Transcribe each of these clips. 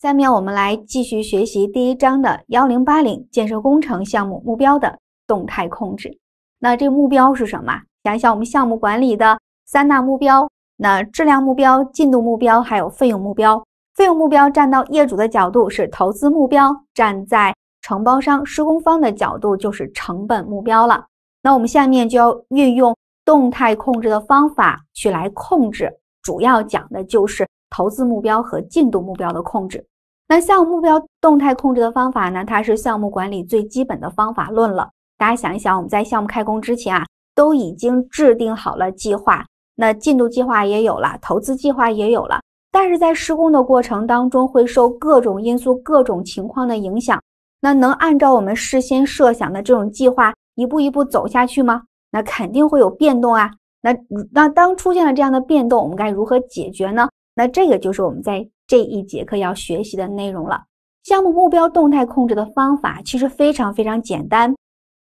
下面我们来继续学习第一章的“幺零八零”建设工程项目目标的动态控制。那这个目标是什么？想一想，我们项目管理的三大目标：那质量目标、进度目标，还有费用目标。费用目标站到业主的角度是投资目标，站在承包商、施工方的角度就是成本目标了。那我们下面就要运用动态控制的方法去来控制，主要讲的就是投资目标和进度目标的控制。那项目目标动态控制的方法呢？它是项目管理最基本的方法论了。大家想一想，我们在项目开工之前啊，都已经制定好了计划，那进度计划也有了，投资计划也有了。但是在施工的过程当中，会受各种因素、各种情况的影响。那能按照我们事先设想的这种计划一步一步走下去吗？那肯定会有变动啊。那那当出现了这样的变动，我们该如何解决呢？那这个就是我们在。这一节课要学习的内容了。项目目标动态控制的方法其实非常非常简单。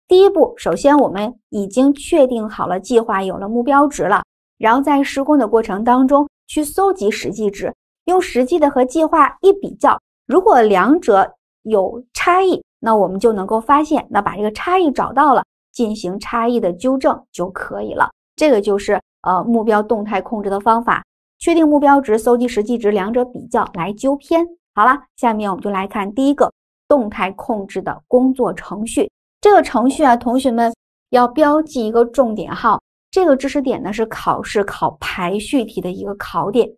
第一步，首先我们已经确定好了计划，有了目标值了，然后在施工的过程当中去搜集实际值，用实际的和计划一比较，如果两者有差异，那我们就能够发现，那把这个差异找到了，进行差异的纠正就可以了。这个就是呃目标动态控制的方法。确定目标值，搜集实际值，两者比较来纠偏。好了，下面我们就来看第一个动态控制的工作程序。这个程序啊，同学们要标记一个重点号。这个知识点呢是考试考排序题的一个考点。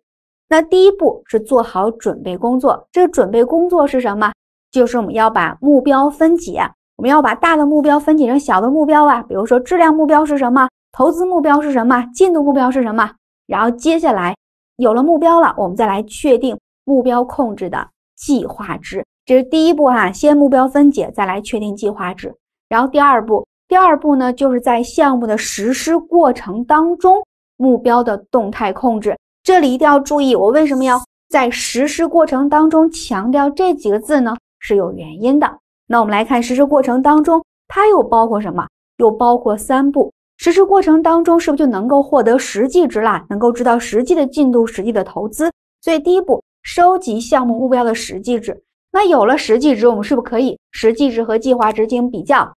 那第一步是做好准备工作。这个准备工作是什么？就是我们要把目标分解，我们要把大的目标分解成小的目标啊。比如说，质量目标是什么？投资目标是什么？进度目标是什么？然后接下来。有了目标了，我们再来确定目标控制的计划值，这是第一步啊，先目标分解，再来确定计划值。然后第二步，第二步呢，就是在项目的实施过程当中，目标的动态控制。这里一定要注意，我为什么要在实施过程当中强调这几个字呢？是有原因的。那我们来看实施过程当中，它又包括什么？又包括三步。实施过程当中，是不是就能够获得实际值啦？能够知道实际的进度、实际的投资。所以第一步，收集项目目标的实际值。那有了实际值，我们是不是可以实际值和计划值进行比较？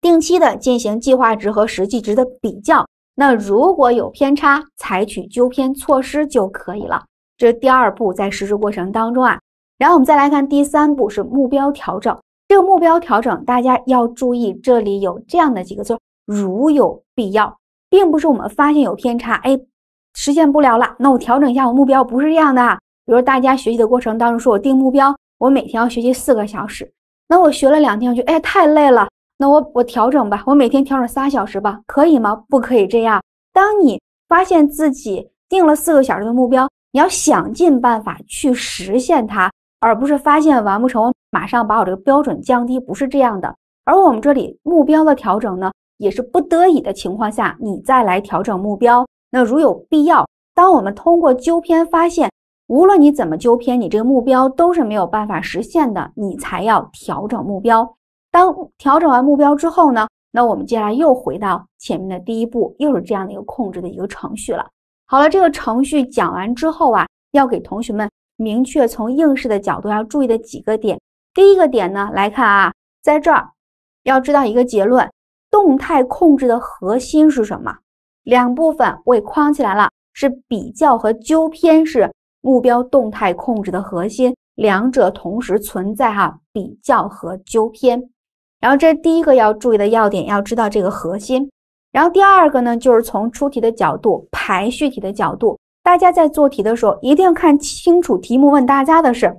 定期的进行计划值和实际值的比较。那如果有偏差，采取纠偏措施就可以了。这是第二步，在实施过程当中啊。然后我们再来看第三步是目标调整。这个目标调整大家要注意，这里有这样的几个字。如有必要，并不是我们发现有偏差，哎，实现不了了，那我调整一下我目标，不是这样的啊。比如大家学习的过程当中，说我定目标，我每天要学习四个小时，那我学了两天，我觉得哎太累了，那我我调整吧，我每天调整仨小时吧，可以吗？不可以这样。当你发现自己定了四个小时的目标，你要想尽办法去实现它，而不是发现完不成，我马上把我这个标准降低，不是这样的。而我们这里目标的调整呢？也是不得已的情况下，你再来调整目标。那如有必要，当我们通过纠偏发现，无论你怎么纠偏，你这个目标都是没有办法实现的，你才要调整目标。当调整完目标之后呢，那我们接下来又回到前面的第一步，又是这样的一个控制的一个程序了。好了，这个程序讲完之后啊，要给同学们明确从应试的角度要注意的几个点。第一个点呢，来看啊，在这儿要知道一个结论。动态控制的核心是什么？两部分我也框起来了，是比较和纠偏，是目标动态控制的核心，两者同时存在哈，比较和纠偏。然后这是第一个要注意的要点，要知道这个核心。然后第二个呢，就是从出题的角度，排序题的角度，大家在做题的时候一定要看清楚题目问大家的是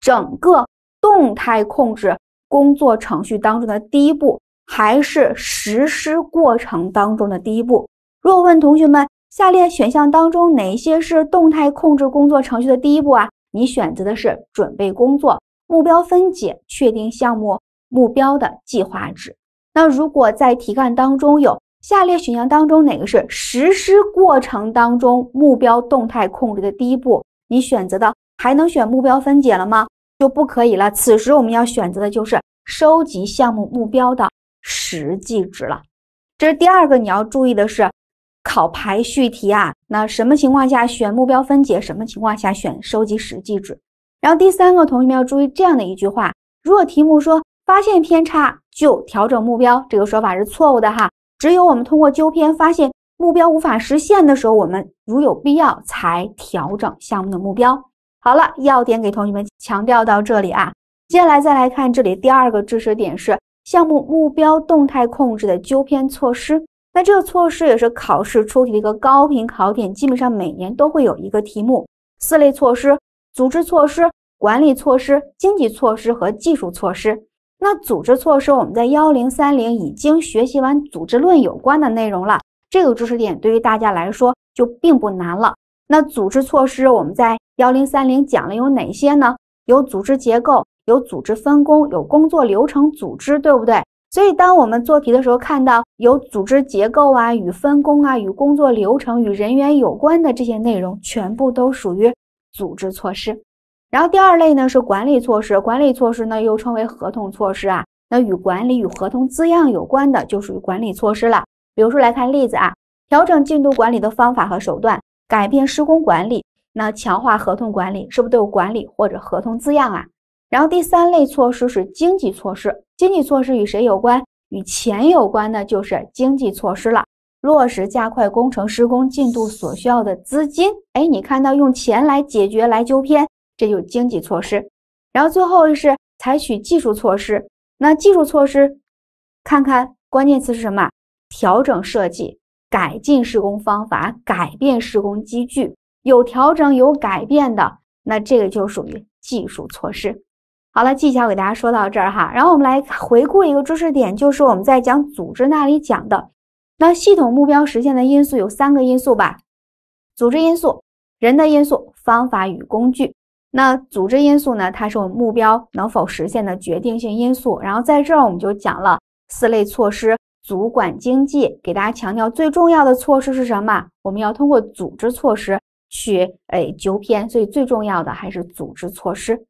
整个动态控制工作程序当中的第一步。还是实施过程当中的第一步。若问同学们，下列选项当中哪些是动态控制工作程序的第一步啊？你选择的是准备工作、目标分解、确定项目目标的计划值。那如果在题干当中有下列选项当中哪个是实施过程当中目标动态控制的第一步？你选择的还能选目标分解了吗？就不可以了。此时我们要选择的就是收集项目目标的。实际值了，这是第二个你要注意的是，考排序题啊，那什么情况下选目标分解，什么情况下选收集实际值？然后第三个，同学们要注意这样的一句话：如果题目说发现偏差就调整目标，这个说法是错误的哈。只有我们通过纠偏发现目标无法实现的时候，我们如有必要才调整项目的目标。好了，要点给同学们强调到这里啊，接下来再来看这里第二个知识点是。项目目标动态控制的纠偏措施，那这个措施也是考试出题的一个高频考点，基本上每年都会有一个题目。四类措施：组织措施、管理措施、经济措施和技术措施。那组织措施我们在幺零三零已经学习完组织论有关的内容了，这个知识点对于大家来说就并不难了。那组织措施我们在幺零三零讲了有哪些呢？有组织结构。有组织分工，有工作流程组织，对不对？所以，当我们做题的时候，看到有组织结构啊、与分工啊、与工作流程、与人员有关的这些内容，全部都属于组织措施。然后，第二类呢是管理措施，管理措施呢又称为合同措施啊。那与管理、与合同字样有关的，就属于管理措施了。比如说，来看例子啊，调整进度管理的方法和手段，改变施工管理，那强化合同管理，是不是都有管理或者合同字样啊？然后第三类措施是经济措施，经济措施与谁有关？与钱有关的，就是经济措施了。落实加快工程施工进度所需要的资金，哎，你看到用钱来解决、来纠偏，这就是经济措施。然后最后是采取技术措施，那技术措施看看关键词是什么？调整设计、改进施工方法、改变施工机具，有调整、有改变的，那这个就属于技术措施。好了，技巧给大家说到这儿哈，然后我们来回顾一个知识点，就是我们在讲组织那里讲的，那系统目标实现的因素有三个因素吧，组织因素、人的因素、方法与工具。那组织因素呢，它是我们目标能否实现的决定性因素。然后在这儿我们就讲了四类措施，主管经济，给大家强调最重要的措施是什么？我们要通过组织措施去哎纠偏，所以最重要的还是组织措施。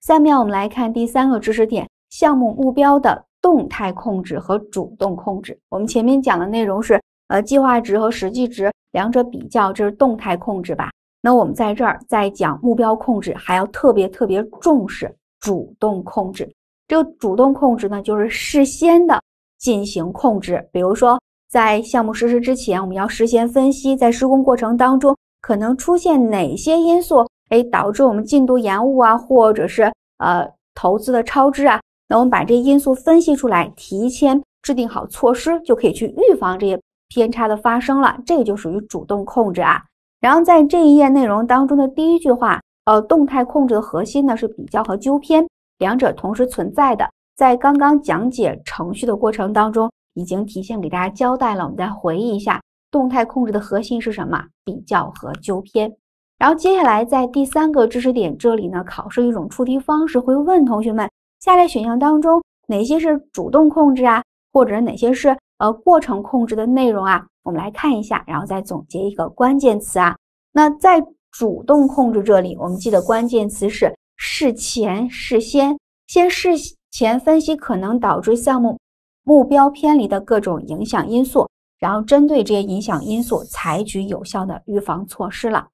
下面我们来看第三个知识点：项目目标的动态控制和主动控制。我们前面讲的内容是，呃，计划值和实际值两者比较，这是动态控制吧？那我们在这儿再讲目标控制，还要特别特别重视主动控制。这个主动控制呢，就是事先的进行控制。比如说，在项目实施之前，我们要事先分析，在施工过程当中可能出现哪些因素。哎，导致我们进度延误啊，或者是呃投资的超支啊，那我们把这些因素分析出来，提前制定好措施，就可以去预防这些偏差的发生了。这个就属于主动控制啊。然后在这一页内容当中的第一句话，呃，动态控制的核心呢是比较和纠偏，两者同时存在的。在刚刚讲解程序的过程当中，已经提前给大家交代了，我们再回忆一下，动态控制的核心是什么？比较和纠偏。然后接下来，在第三个知识点这里呢，考试一种出题方式会问同学们：下列选项当中哪些是主动控制啊？或者哪些是呃过程控制的内容啊？我们来看一下，然后再总结一个关键词啊。那在主动控制这里，我们记得关键词是事前事先先事前分析可能导致项目目标偏离的各种影响因素，然后针对这些影响因素采取有效的预防措施了。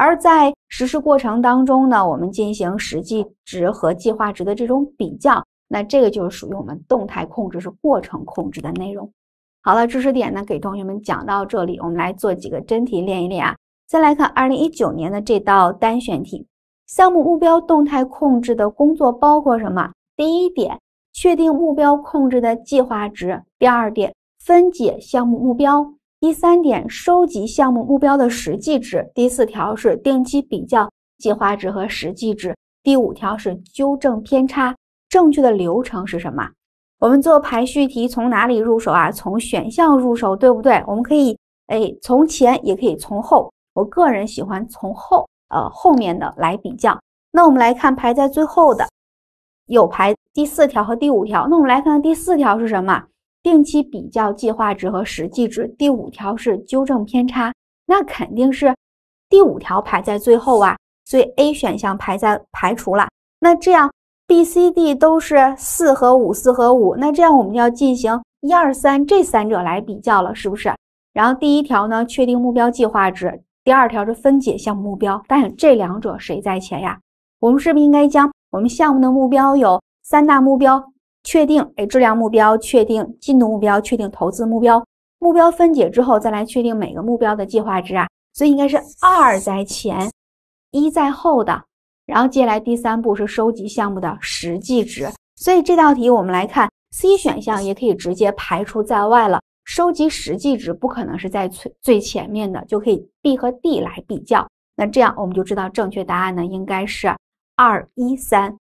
而在实施过程当中呢，我们进行实际值和计划值的这种比较，那这个就是属于我们动态控制是过程控制的内容。好了，知识点呢给同学们讲到这里，我们来做几个真题练一练啊。再来看二零一九年的这道单选题：项目目标动态控制的工作包括什么？第一点，确定目标控制的计划值；第二点，分解项目目标。第三点，收集项目目标的实际值。第四条是定期比较计划值和实际值。第五条是纠正偏差。正确的流程是什么？我们做排序题，从哪里入手啊？从选项入手，对不对？我们可以，哎，从前也可以从后。我个人喜欢从后，呃，后面的来比较。那我们来看排在最后的，有排第四条和第五条。那我们来看看第四条是什么？定期比较计划值和实际值。第五条是纠正偏差，那肯定是第五条排在最后啊，所以 A 选项排在排除了。那这样 B、C、D 都是四和五，四和五。那这样我们要进行一二三这三者来比较了，是不是？然后第一条呢，确定目标计划值；第二条是分解项目目标。但这两者谁在前呀？我们是不是应该将我们项目的目标有三大目标？确定哎质量目标，确定进度目标，确定投资目标，目标分解之后再来确定每个目标的计划值啊，所以应该是二在前，一在后的，然后接下来第三步是收集项目的实际值，所以这道题我们来看 C 选项也可以直接排除在外了，收集实际值不可能是在最最前面的，就可以 B 和 D 来比较，那这样我们就知道正确答案呢应该是二一三，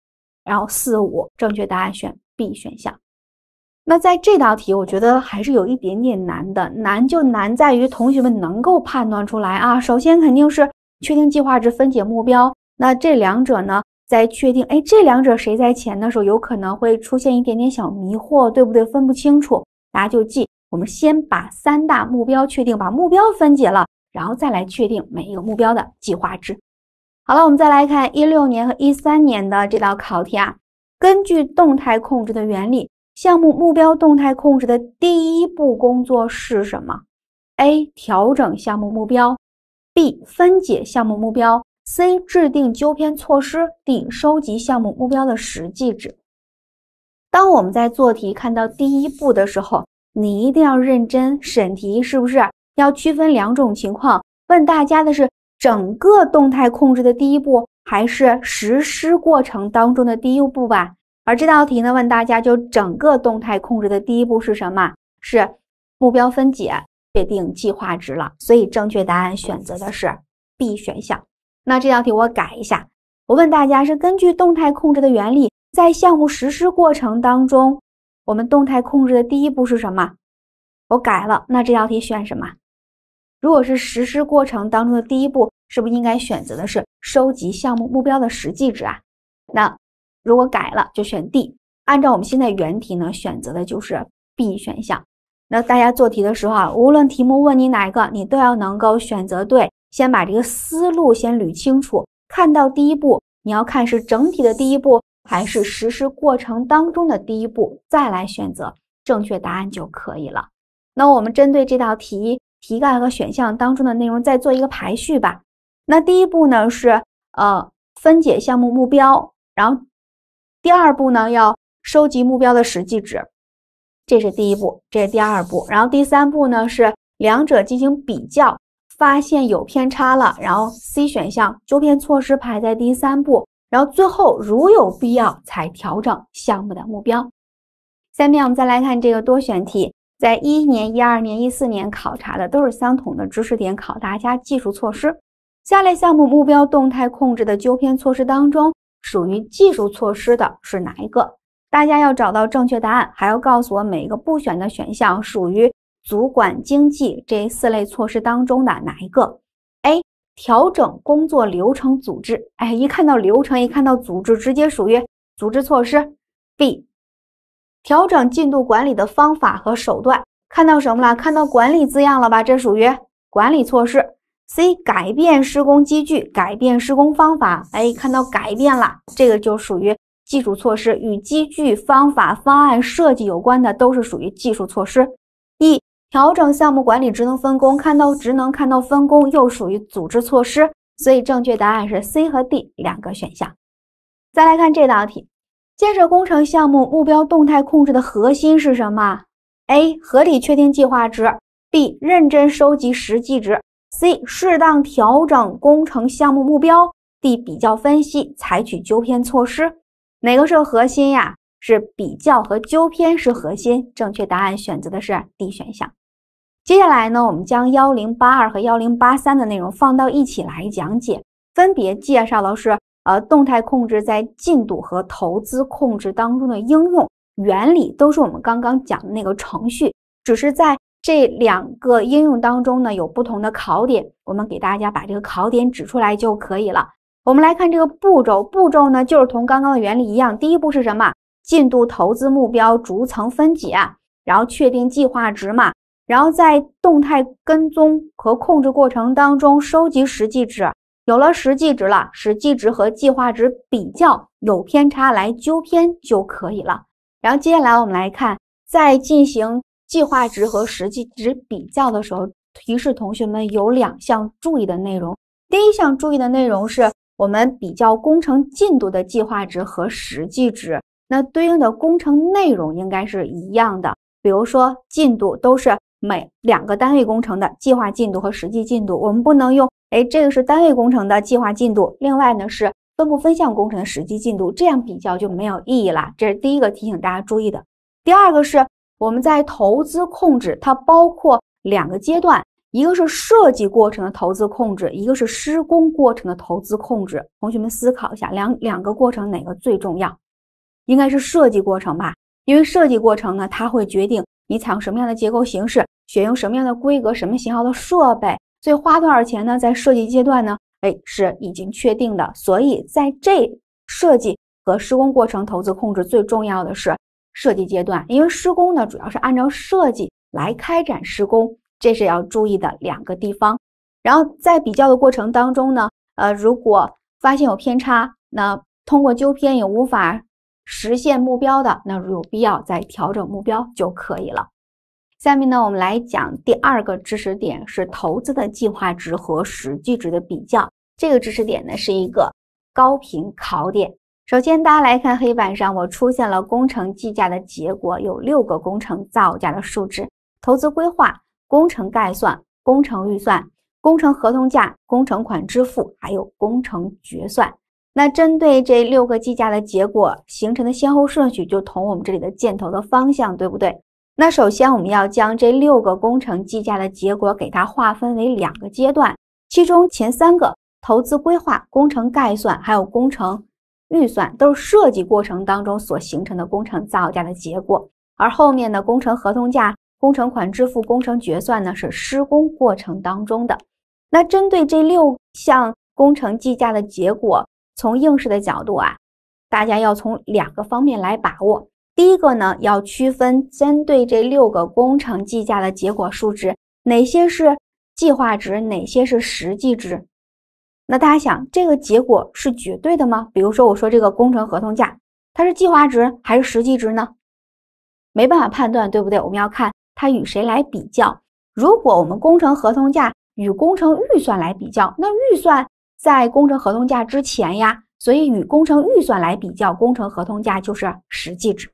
然后四五，正确答案选。B 选项，那在这道题，我觉得还是有一点点难的，难就难在于同学们能够判断出来啊。首先肯定是确定计划值分解目标，那这两者呢，在确定哎这两者谁在前的时候，有可能会出现一点点小迷惑，对不对？分不清楚，大家就记，我们先把三大目标确定，把目标分解了，然后再来确定每一个目标的计划值。好了，我们再来看一六年和一三年的这道考题啊。根据动态控制的原理，项目目标动态控制的第一步工作是什么？A. 调整项目目标；B. 分解项目目标；C. 制定纠偏措施；D. 收集项目目标的实际值。当我们在做题看到第一步的时候，你一定要认真审题，是不是要区分两种情况？问大家的是整个动态控制的第一步。还是实施过程当中的第一步吧。而这道题呢，问大家就整个动态控制的第一步是什么？是目标分解，确定计划值了。所以正确答案选择的是 B 选项。那这道题我改一下，我问大家是根据动态控制的原理，在项目实施过程当中，我们动态控制的第一步是什么？我改了，那这道题选什么？如果是实施过程当中的第一步。是不是应该选择的是收集项目目标的实际值啊？那如果改了就选 D。按照我们现在原题呢，选择的就是 B 选项。那大家做题的时候啊，无论题目问你哪一个，你都要能够选择对。先把这个思路先捋清楚，看到第一步，你要看是整体的第一步还是实施过程当中的第一步，再来选择正确答案就可以了。那我们针对这道题题干和选项当中的内容再做一个排序吧。那第一步呢是呃分解项目目标，然后第二步呢要收集目标的实际值，这是第一步，这是第二步，然后第三步呢是两者进行比较，发现有偏差了，然后 C 选项纠偏措施排在第三步，然后最后如有必要才调整项目的目标。下面我们再来看这个多选题，在一一年、一二年、一四年考察的都是相同的知识点，考大家技术措施。下列项目目标动态控制的纠偏措施当中，属于技术措施的是哪一个？大家要找到正确答案，还要告诉我每一个不选的选项属于主管经济这四类措施当中的哪一个。A. 调整工作流程组织，哎，一看到流程，一看到组织，直接属于组织措施。B. 调整进度管理的方法和手段，看到什么了？看到管理字样了吧？这属于管理措施。C 改变施工机具，改变施工方法。哎，看到改变了，这个就属于技术措施。与机具、方法、方案设计有关的，都是属于技术措施。E 调整项目管理职能分工，看到职能，看到分工，又属于组织措施。所以正确答案是 C 和 D 两个选项。再来看这道题，建设工程项目目标动态控制的核心是什么？A 合理确定计划值，B 认真收集实际值。C 适当调整工程项目目标，D 比较分析，采取纠偏措施，哪个是核心呀？是比较和纠偏是核心，正确答案选择的是 D 选项。接下来呢，我们将幺零八二和幺零八三的内容放到一起来讲解，分别介绍的是呃动态控制在进度和投资控制当中的应用原理，都是我们刚刚讲的那个程序，只是在。这两个应用当中呢有不同的考点，我们给大家把这个考点指出来就可以了。我们来看这个步骤，步骤呢就是同刚刚的原理一样，第一步是什么？进度投资目标逐层分解，然后确定计划值嘛，然后在动态跟踪和控制过程当中收集实际值，有了实际值了，实际值和计划值比较有偏差，来纠偏就可以了。然后接下来我们来看，在进行。计划值和实际值比较的时候，提示同学们有两项注意的内容。第一项注意的内容是我们比较工程进度的计划值和实际值，那对应的工程内容应该是一样的。比如说进度都是每两个单位工程的计划进度和实际进度，我们不能用哎这个是单位工程的计划进度，另外呢是分布分项工程的实际进度，这样比较就没有意义了。这是第一个提醒大家注意的。第二个是。我们在投资控制，它包括两个阶段，一个是设计过程的投资控制，一个是施工过程的投资控制。同学们思考一下，两两个过程哪个最重要？应该是设计过程吧，因为设计过程呢，它会决定你采用什么样的结构形式，选用什么样的规格、什么型号的设备，所以花多少钱呢？在设计阶段呢，哎，是已经确定的。所以在这设计和施工过程投资控制最重要的是。设计阶段，因为施工呢主要是按照设计来开展施工，这是要注意的两个地方。然后在比较的过程当中呢，呃，如果发现有偏差，那通过纠偏也无法实现目标的，那有必要再调整目标就可以了。下面呢，我们来讲第二个知识点，是投资的计划值和实际值的比较。这个知识点呢是一个高频考点。首先，大家来看黑板上，我出现了工程计价的结果，有六个工程造价的数值：投资规划、工程概算、工程预算、工程合同价、工程款支付，还有工程决算。那针对这六个计价的结果形成的先后顺序，就同我们这里的箭头的方向，对不对？那首先，我们要将这六个工程计价的结果给它划分为两个阶段，其中前三个：投资规划、工程概算，还有工程。预算都是设计过程当中所形成的工程造价的结果，而后面的工程合同价、工程款支付、工程决算呢，是施工过程当中的。那针对这六项工程计价的结果，从应试的角度啊，大家要从两个方面来把握。第一个呢，要区分针对这六个工程计价的结果数值，哪些是计划值，哪些是实际值。那大家想，这个结果是绝对的吗？比如说，我说这个工程合同价，它是计划值还是实际值呢？没办法判断，对不对？我们要看它与谁来比较。如果我们工程合同价与工程预算来比较，那预算在工程合同价之前呀，所以与工程预算来比较，工程合同价就是实际值。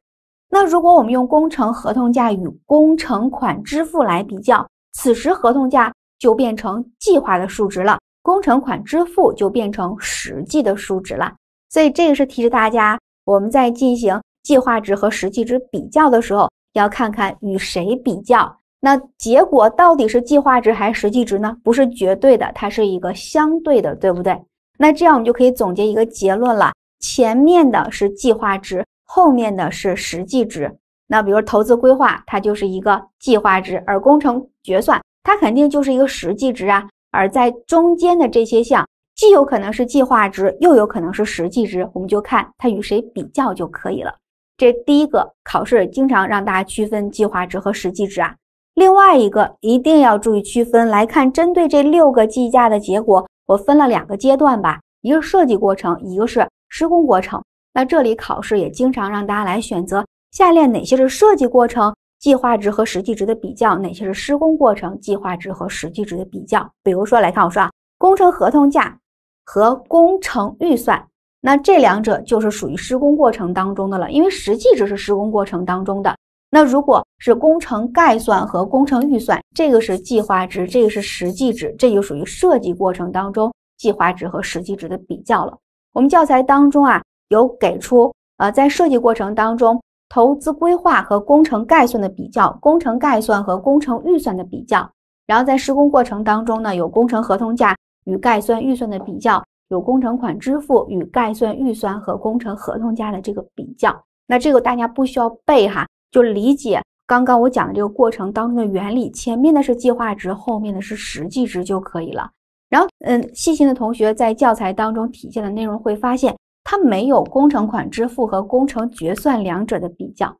那如果我们用工程合同价与工程款支付来比较，此时合同价就变成计划的数值了。工程款支付就变成实际的数值了，所以这个是提示大家，我们在进行计划值和实际值比较的时候，要看看与谁比较，那结果到底是计划值还是实际值呢？不是绝对的，它是一个相对的，对不对？那这样我们就可以总结一个结论了：前面的是计划值，后面的是实际值。那比如投资规划，它就是一个计划值，而工程决算，它肯定就是一个实际值啊。而在中间的这些项，既有可能是计划值，又有可能是实际值，我们就看它与谁比较就可以了。这第一个考试经常让大家区分计划值和实际值啊。另外一个一定要注意区分，来看针对这六个计价的结果，我分了两个阶段吧，一个设计过程，一个是施工过程。那这里考试也经常让大家来选择下列哪些是设计过程。计划值和实际值的比较，哪些是施工过程计划值和实际值的比较？比如说，来看我说啊，工程合同价和工程预算，那这两者就是属于施工过程当中的了，因为实际值是施工过程当中的。那如果是工程概算和工程预算，这个是计划值，这个是实际值，这就属于设计过程当中计划值和实际值的比较了。我们教材当中啊有给出，呃，在设计过程当中。投资规划和工程概算的比较，工程概算和工程预算的比较，然后在施工过程当中呢，有工程合同价与概算预算的比较，有工程款支付与概算预算和工程合同价的这个比较。那这个大家不需要背哈，就理解刚刚我讲的这个过程当中的原理。前面的是计划值，后面的是实际值就可以了。然后，嗯，细心的同学在教材当中体现的内容会发现。它没有工程款支付和工程决算两者的比较，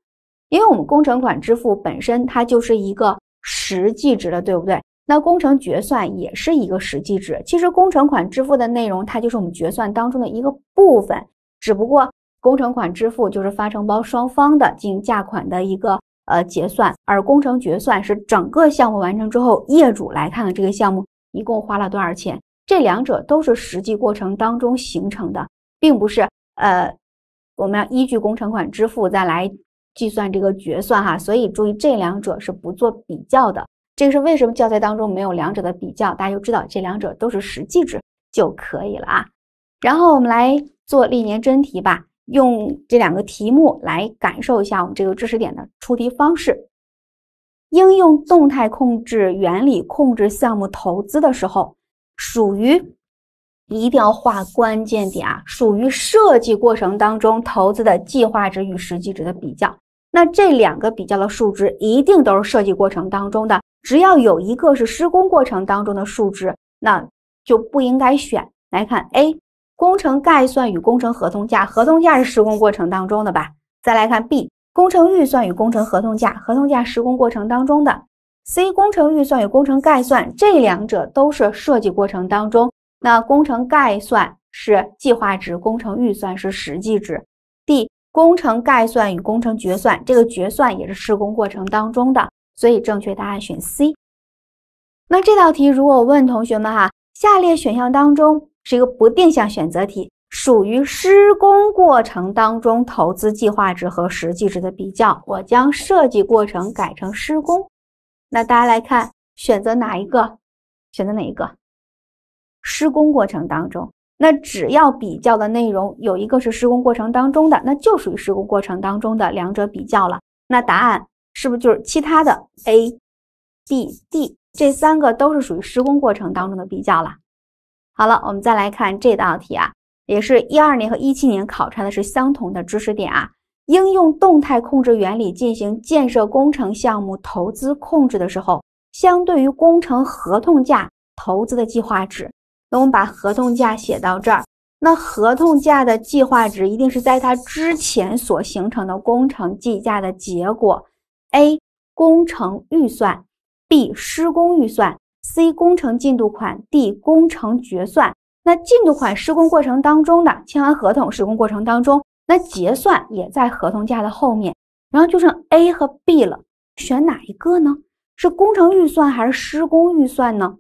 因为我们工程款支付本身它就是一个实际值了，对不对？那工程决算也是一个实际值。其实工程款支付的内容，它就是我们决算当中的一个部分，只不过工程款支付就是发承包双方的进行价款的一个呃结算，而工程决算是整个项目完成之后业主来看看这个项目一共花了多少钱。这两者都是实际过程当中形成的。并不是，呃，我们要依据工程款支付再来计算这个决算哈，所以注意这两者是不做比较的，这个是为什么教材当中没有两者的比较，大家就知道这两者都是实际值就可以了啊。然后我们来做历年真题吧，用这两个题目来感受一下我们这个知识点的出题方式。应用动态控制原理控制项目投资的时候，属于。一定要画关键点啊！属于设计过程当中投资的计划值与实际值的比较。那这两个比较的数值一定都是设计过程当中的，只要有一个是施工过程当中的数值，那就不应该选。来看 A，工程概算与工程合同价，合同价是施工过程当中的吧？再来看 B，工程预算与工程合同价，合同价施工过程当中的。C，工程预算与工程概算，这两者都是设计过程当中。那工程概算是计划值，工程预算是实际值。D 工程概算与工程决算，这个决算也是施工过程当中的，所以正确答案选 C。那这道题如果我问同学们哈，下列选项当中是一个不定向选择题，属于施工过程当中投资计划值和实际值的比较，我将设计过程改成施工，那大家来看选择哪一个？选择哪一个？施工过程当中，那只要比较的内容有一个是施工过程当中的，那就属于施工过程当中的两者比较了。那答案是不是就是其他的 A、B、D 这三个都是属于施工过程当中的比较了？好了，我们再来看这道题啊，也是一二年和一七年考察的是相同的知识点啊。应用动态控制原理进行建设工程项目投资控制的时候，相对于工程合同价投资的计划值。那我们把合同价写到这儿，那合同价的计划值一定是在它之前所形成的工程计价的结果。A. 工程预算，B. 施工预算，C. 工程进度款，D. 工程决算。那进度款施工过程当中的签完合同，施工过程当中，那结算也在合同价的后面，然后就剩 A 和 B 了，选哪一个呢？是工程预算还是施工预算呢？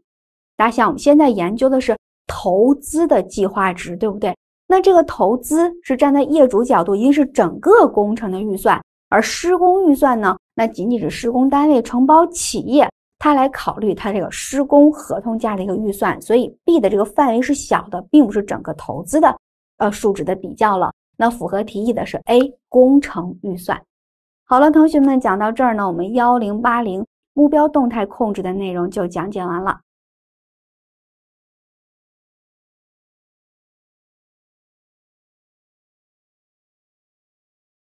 大家想，我们现在研究的是。投资的计划值，对不对？那这个投资是站在业主角度，一定是整个工程的预算，而施工预算呢，那仅仅是施工单位、承包企业他来考虑他这个施工合同价的一个预算，所以 B 的这个范围是小的，并不是整个投资的呃数值的比较了。那符合题意的是 A 工程预算。好了，同学们讲到这儿呢，我们幺零八零目标动态控制的内容就讲解完了。